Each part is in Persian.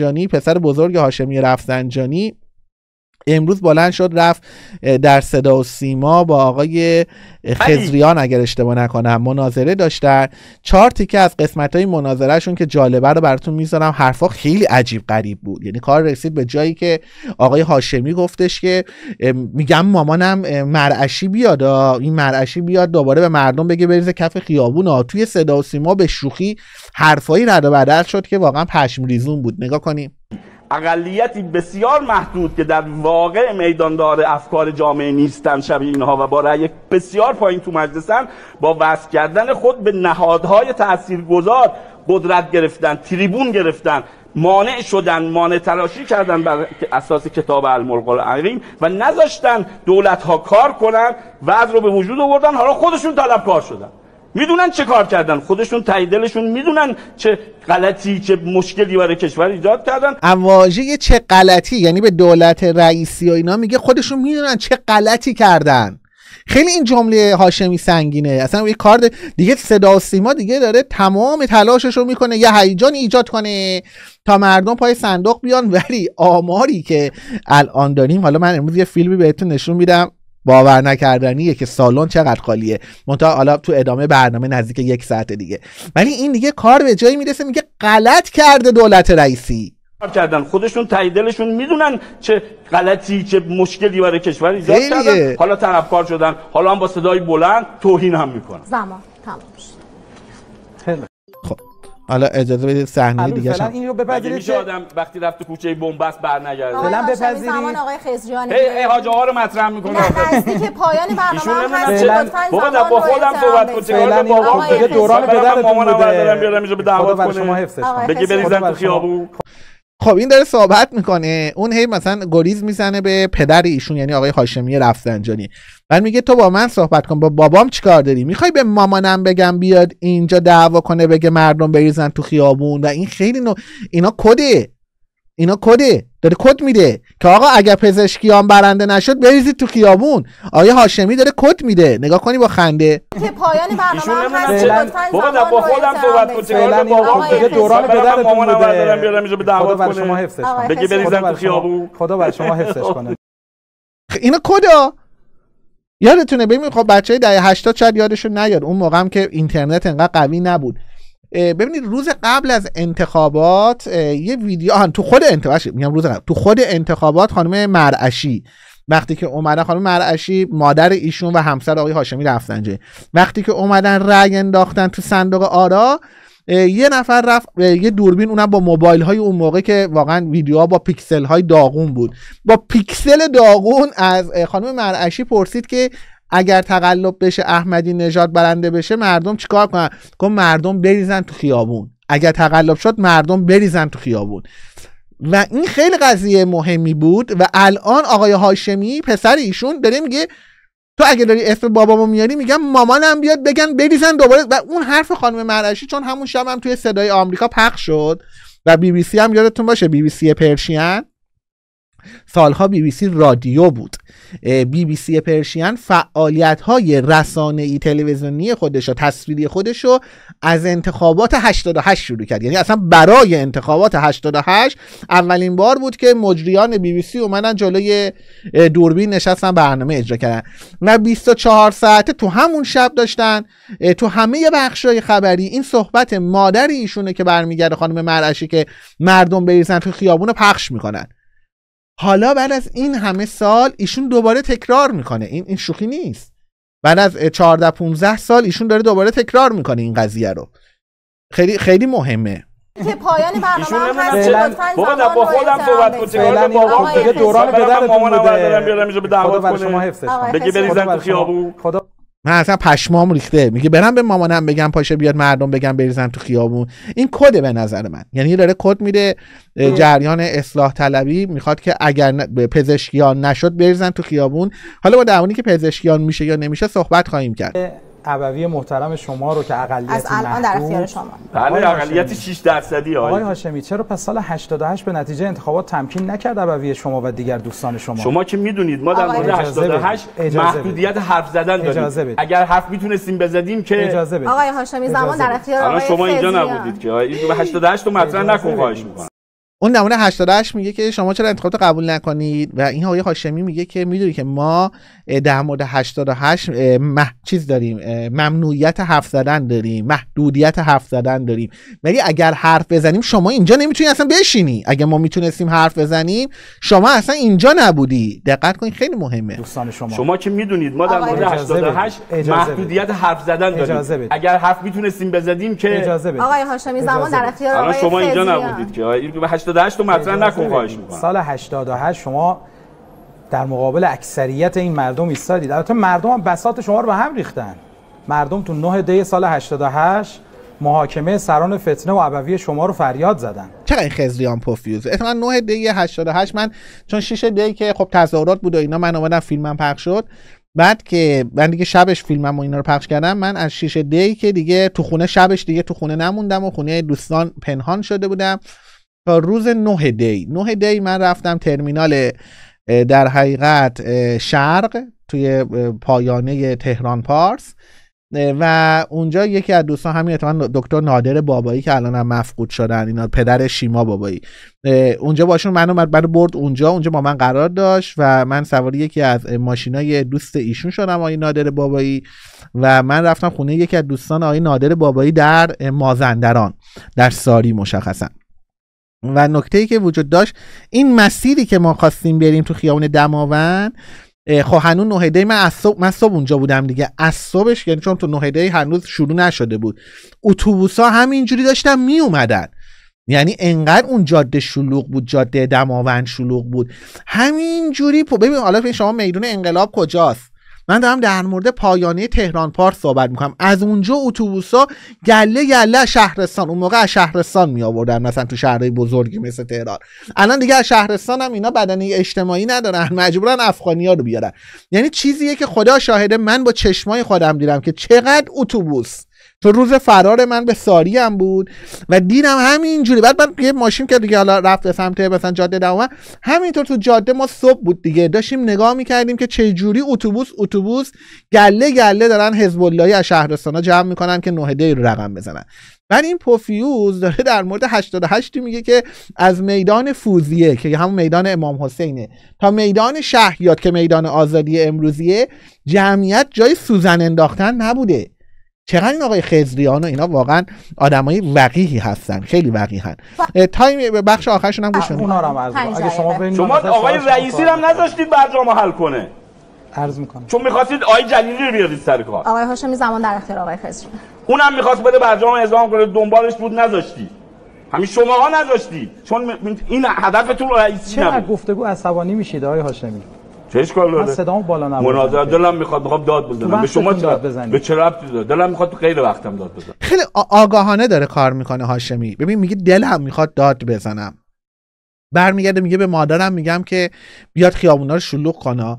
جانی پسر بزرگ هاشمی رفسنجانی امروز بلند شد رفت در صدا و سیما با آقای خزریان اگر اشتباه نکنم مناظره داشتن چهار تیکه از قسمت های شون که جالبه رو براتون میذارم حرفا خیلی عجیب غریب بود یعنی کار رسید به جایی که آقای هاشمی گفتش که میگم مامانم مرعشی بیاد این مرعشی بیاد دوباره به مردم بگه بریزه کف خیابون ها توی صدا و سیما به شوخی حرفایی رد و بدل شد که واقعا پشم ریزون بود نگاه کنیم اقلیتی بسیار محدود که در واقع میداندار افکار جامعه نیستن شبیه اینها و با رأی بسیار پایین تو مجلسن با وصل کردن خود به نهادهای تاثیرگذار قدرت گرفتن تریبون گرفتن مانع شدن مانع تلاشی کردن بر اساس کتاب الملقل العقیم و نذاشتن دولت ها کار کنن وضع رو به وجود آوردن حالا خودشون طلبکار شدن میدونن چه کار کردن خودشون تای دلشون میدونن چه غلطی چه مشکلی برای کشور ایجاد کردن اما چه غلطی یعنی به دولت رئیسی و اینا میگه خودشون میدونن چه غلطی کردن خیلی این جمله هاشمی سنگینه اصلا یه کار دیگه صدا سیما دیگه داره تمام تلاشش رو میکنه یه هیجان ایجاد کنه تا مردم پای صندوق بیان ولی آماری که الان داریم حالا من امروز یه فیلمی بهتون نشون میدم باور نکردنیه که سالن چقدر خالیه منتها حالا تو ادامه برنامه نزدیک یک ساعت دیگه ولی این دیگه کار به جایی میرسه میگه غلط کرده دولت رئیسی کردن خودشون تاییدلشون میدونن چه غلطی چه مشکلی برای کشور ایجاد کردن حالا طرفکار شدن حالا هم با صدای بلند توهین هم میکنن زمان تمام حالا اجازه بدید صحنه دیگه شما این رو بپذیرید میشه آدم وقتی رفت تو کوچه بنبست برنگرده فعلا بپذیرید زمان آقای خزریان هی ای ها رو مطرح میکنه که پایان برنامه هم هست بابا با خودم صحبت کن چرا با خودم دیگه دوران مامان مامانم دارم بیارم اینجا به دعوت کنه شما بگی بریزن تو خیابون خب این داره صحبت میکنه اون هی مثلا گریز میزنه به پدر ایشون یعنی آقای هاشمی رفسنجانی بعد میگه تو با من صحبت کن با بابام چیکار داری میخوای به مامانم بگم بیاد اینجا دعوا کنه بگه مردم بریزن تو خیابون و این خیلی نو... اینا کده اینا کده داره کد میده که آقا اگر پزشکیان برنده نشد بریزید تو خیابون آیا هاشمی داره کد میده نگاه کنی با خنده که شما حفظش تو خدا بر شما کنه اینا کدا یادتونه ببینید خب بچه دهه 80 شاید یادشون نیاد اون موقع هم که اینترنت انقدر قوی نبود ببینید روز قبل از انتخابات یه ویدیو آن تو خود انتخابات میگم روز قبل تو خود انتخابات خانم مرعشی وقتی که اومدن خانم مرعشی مادر ایشون و همسر آقای هاشمی رفتنجه. وقتی که اومدن رأی انداختن تو صندوق آرا یه نفر رفت یه دوربین اونم با موبایل های اون موقع که واقعا ویدیوها با پیکسل های داغون بود با پیکسل داغون از خانم مرعشی پرسید که اگر تقلب بشه احمدی نژاد برنده بشه مردم چیکار کنن گفت مردم بریزن تو خیابون اگر تقلب شد مردم بریزن تو خیابون و این خیلی قضیه مهمی بود و الان آقای هاشمی پسر ایشون داره میگه تو اگه داری اسم بابامو میاری میگم مامانم بیاد بگن بریزن دوباره و اون حرف خانم مرعشی چون همون شب هم توی صدای آمریکا پخش شد و بی بی سی هم یادتون باشه بی بی سی پرشین سالها بی بی سی رادیو بود بی بی سی پرشین فعالیت های رسانه تلویزیونی خودش و تصویری خودش رو از انتخابات 88 شروع کرد یعنی اصلا برای انتخابات 88 اولین بار بود که مجریان بی بی سی اومدن جلوی دوربین نشستن برنامه اجرا کردن و 24 ساعته تو همون شب داشتن تو همه های خبری این صحبت مادر ایشونه که برمیگرده خانم مرعشی که مردم بریزن تو خیابون رو پخش میکنن حالا بعد از این همه سال ایشون دوباره تکرار میکنه این این شوخی نیست بعد از 14 15 سال ایشون داره دوباره تکرار میکنه این قضیه رو خیلی خیلی مهمه که پایان برنامه هست بابا با خودم صحبت کن چیکار با دیگه دوران پدرتون بوده مامانم رو بیارم اینجا به دعوت کنه بگی بریزن تو خیابون من اصلا پشمام ریخته میگه برم به مامانم بگم پاشه بیاد مردم بگم بریزن تو خیابون این کده به نظر من یعنی داره کد میده جریان اصلاح طلبی میخواد که اگر پزشکیان نشد بریزن تو خیابون حالا با دعوانی که پزشکیان میشه یا نمیشه صحبت خواهیم کرد ابوی محترم شما رو که اقلیت از الان در اختیار شما بله اقلیت 6 درصدی آقای هاشمی چرا پس سال 88 به نتیجه انتخابات تمکین نکرد ابوی شما و دیگر دوستان شما شما که میدونید ما در مورد 88 محدودیت حرف زدن داریم اگر حرف میتونستیم بزدیم که اجازه بدید آقای هاشمی زمان در اختیار شما اینجا نبودید که 88 رو مطرح نکن خواهش میکنم اون نمونه 88 میگه که شما چرا رو قبول نکنید و این آقای هاشمی میگه که میدونی که ما در مورد 88 مح... چیز داریم ممنوعیت حرف زدن داریم محدودیت حرف زدن داریم ولی اگر حرف بزنیم شما اینجا نمیتونی اصلا بشینی اگر ما میتونستیم حرف بزنیم شما اصلا اینجا نبودی دقت کنید خیلی مهمه دوستان شما شما که میدونید ما در مورد 88 محدودیت حرف زدن داریم اگر حرف میتونستیم بزدیم که آقای هاشمی زمان در اختیار شما اینجا نبودید که 88 تو مطرح نکن خواهش میکنم سال 88 شما در مقابل اکثریت این مردم ایستادید البته مردم هم بساط شما رو به هم ریختن مردم تو 9 دی سال 88 محاکمه سران فتنه و ابوی شما رو فریاد زدن چرا این خزریان پوفیوز اصلا 9 دی 88 من چون 6 دی که خب تظاهرات بود و اینا من اومدم فیلمم پخش شد بعد که من دیگه شبش فیلمم و اینا رو پخش کردم من از 6 دی که دیگه تو خونه شبش دیگه تو خونه نموندم و خونه دوستان پنهان شده بودم تا روز نه دی نه دی من رفتم ترمینال در حقیقت شرق توی پایانه تهران پارس و اونجا یکی از دوستان همین اتمن دکتر نادر بابایی که الان هم مفقود شدن اینا پدر شیما بابایی اونجا باشون من اومد برای برد اونجا اونجا با من قرار داشت و من سواری یکی از ماشینای دوست ایشون شدم آقای نادر بابایی و من رفتم خونه یکی از دوستان آقای نادر بابایی در مازندران در ساری مشخصن و نکته ای که وجود داشت این مسیری که ما خواستیم بریم تو خیابون دماوند خب هنوز نهیده من اصاب من اونجا بودم دیگه اصابش یعنی چون تو نهیده هنوز شروع نشده بود اتوبوس ها همینجوری داشتن می اومدن یعنی انقدر اون جاده شلوغ بود جاده دماوند شلوغ بود همینجوری ببین حالا شما میدون انقلاب کجاست من دارم در مورد پایانه تهران پارت صحبت میکنم از اونجا اتوبوسا گله گله شهرستان اون موقع از شهرستان می آوردن مثلا تو شهرهای بزرگی مثل تهران الان دیگه از شهرستان هم اینا بدنه اجتماعی ندارن مجبورن افغانی ها رو بیارن یعنی چیزیه که خدا شاهده من با چشمای خودم دیدم که چقدر اتوبوس تو روز فرار من به ساری هم بود و دیدم همینجوری بعد من یه ماشین که دیگه حالا رفت به سمت مثلا جاده دوام همینطور تو جاده ما صبح بود دیگه داشتیم نگاه میکردیم که چه جوری اتوبوس اتوبوس گله گله دارن حزب الله از شهرستانا جمع میکنن که نهده رو رقم بزنن بعد این پوفیوز داره در مورد 88 میگه که از میدان فوزیه که همون میدان امام حسینه تا میدان شهریات که میدان آزادی امروزیه جمعیت جای سوزن انداختن نبوده چقدر این آقای خزریان و اینا واقعا آدمای وقیحی هستن خیلی وقیحن تایم بخش آخرشون هم گوش اونا اگه شما شما آقای رئیسی هم نذاشتید برنامه حل کنه عرض میکنم چون میخواستید آقای جلیلی رو بیارید سر کار آقای هاشمی زمان در اختیار آقای خزریان اونم میخواست بده برجام اعزام کنه دنبالش بود نذاشتی همین شماها نذاشتی؟ چون این هدفتون رئیسی نبود چرا گفتگو عصبانی میشید آقای هاشمی چه اشکال داره صدامو بالا نبرم مناظره دلم میخواد میخوام داد بزنم به شما داد بزنم به چه دلم میخواد تو غیر وقتم داد بزنم خیلی آگاهانه داره کار میکنه هاشمی ببین میگه دلم میخواد داد بزنم برمیگرده میگه به مادرم میگم که بیاد خیابونا رو شلوغ کنه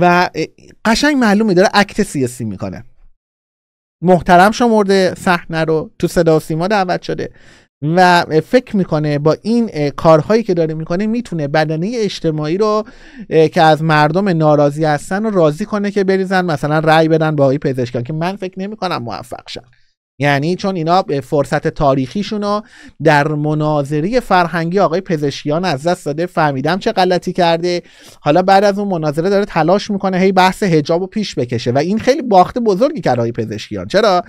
و قشنگ معلومه داره اکت سیاسی میکنه محترم شمرده صحنه رو تو صدا و سیما دعوت شده و فکر میکنه با این کارهایی که داره میکنه میتونه بدنه اجتماعی رو که از مردم ناراضی هستن رو راضی کنه که بریزن مثلا رأی بدن با آقای پزشکان که من فکر نمیکنم موفق شن یعنی چون اینا فرصت تاریخیشون رو در مناظری فرهنگی آقای پزشکیان از دست داده فهمیدم چه غلطی کرده حالا بعد از اون مناظره داره تلاش میکنه هی بحث هجاب رو پیش بکشه و این خیلی باخت بزرگی کرد آقای پزشکیان چرا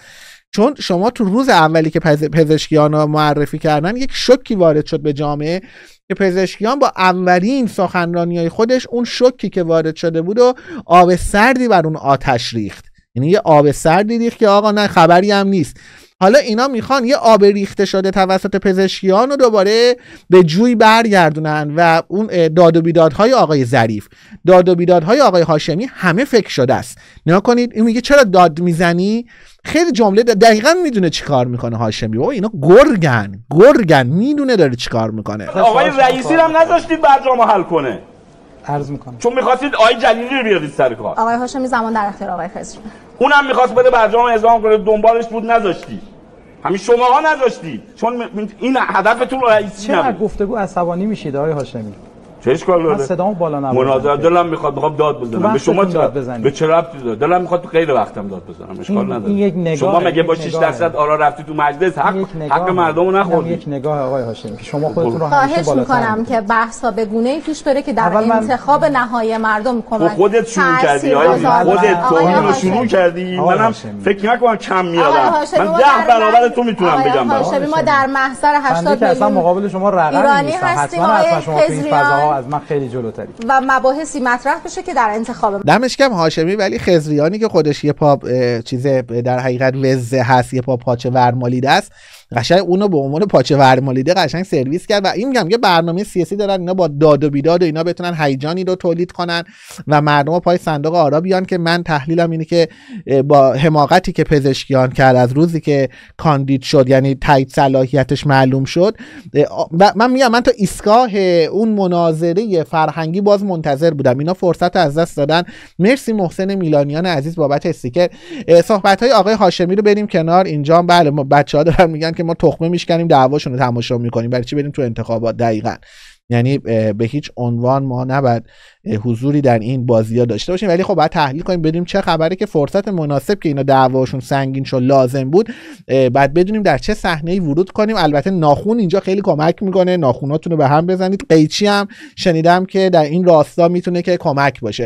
چون شما تو روز اولی که پزشکیان رو معرفی کردن یک شکی وارد شد به جامعه که پزشکیان با اولین سخنرانی های خودش اون شکی که وارد شده بود و آب سردی بر اون آتش ریخت یعنی یه آب سردی ریخت که آقا نه خبری هم نیست حالا اینا میخوان یه آب ریخته شده توسط پزشکیان رو دوباره به جوی برگردونن و اون داد و بیدادهای آقای ظریف داد و بیدادهای آقای هاشمی همه فکر شده است نگاه کنید این میگه چرا داد میزنی خیلی جمله دقیقا میدونه چیکار میکنه هاشمی بابا اینا گرگن گرگن میدونه داره کار میکنه آقای رئیسی رو هم نذاشتید برجامو حل کنه عرض میکنم چون میخواستید آقای جلیلی رو بیارید سر کار آقای هاشمی زمان در اختیار آقای خزر اونم میخواست بده برجام اعزام کنه دنبالش بود نذاشتی همین شماها نذاشتید چون این هدفتون رئیسی نبود گفتگو عصبانی میشید آقای هاشمی چه اشکال داره من صدامو بالا نبرد مناظره دلم میخواد میخوام داد بزنم به شما چرا بزنم؟ به چه ربطی داره دلم میخواد تو غیر وقتم داد بزنم اشکال نداره این یک نگاه شما مگه با 6 درصد آرا رفتی تو مجلس حق حق مردمو نخوردی یک نگاه آقای هاشمی که شما خودتون رو همیشه بالا میکنم که بحثا به گونه ای پیش بره که در انتخاب نهایی مردم کمک خودت شروع کردی خودت توهین رو شروع کردی منم فکر نکنم کم میارم من 10 برابر تو میتونم بگم ما در محضر 80 میلیون مقابل شما رقم ایرانی هستیم این خزریان از من خیلی جلوتری و مباحثی مطرح بشه که در انتخاب دمشکم هاشمی ولی خزریانی که خودش یه پا چیز در حقیقت وزه هست یه پا پاچه ورمالیده است قشنگ اونو به عنوان پاچه ورمالیده قشنگ سرویس کرد و این میگم یه برنامه سیاسی دارن اینا با داد و بیداد و اینا بتونن هیجانی رو تولید کنن و مردم پای صندوق آرا بیان که من تحلیلم اینه که با حماقتی که پزشکیان کرد از روزی که کاندید شد یعنی تایید صلاحیتش معلوم شد و من میگم من تا ایستگاه اون مناظره فرهنگی باز منتظر بودم اینا فرصت از دست دادن مرسی محسن میلانیان عزیز بابت استیکر صحبت های آقای هاشمی رو بریم کنار اینجا بله بچه‌ها دارن میگن ما تخمه میشکنیم دعواشون رو تماشا میکنیم برای چی بریم تو انتخابات دقیقا یعنی به هیچ عنوان ما نباید حضوری در این بازی ها داشته باشیم ولی خب باید تحلیل کنیم بدونیم چه خبره که فرصت مناسب که اینا دعواشون سنگین شد لازم بود بعد بدونیم در چه صحنه ای ورود کنیم البته ناخون اینجا خیلی کمک میکنه ناخوناتون رو به هم بزنید قیچی هم شنیدم که در این راستا میتونه که کمک باشه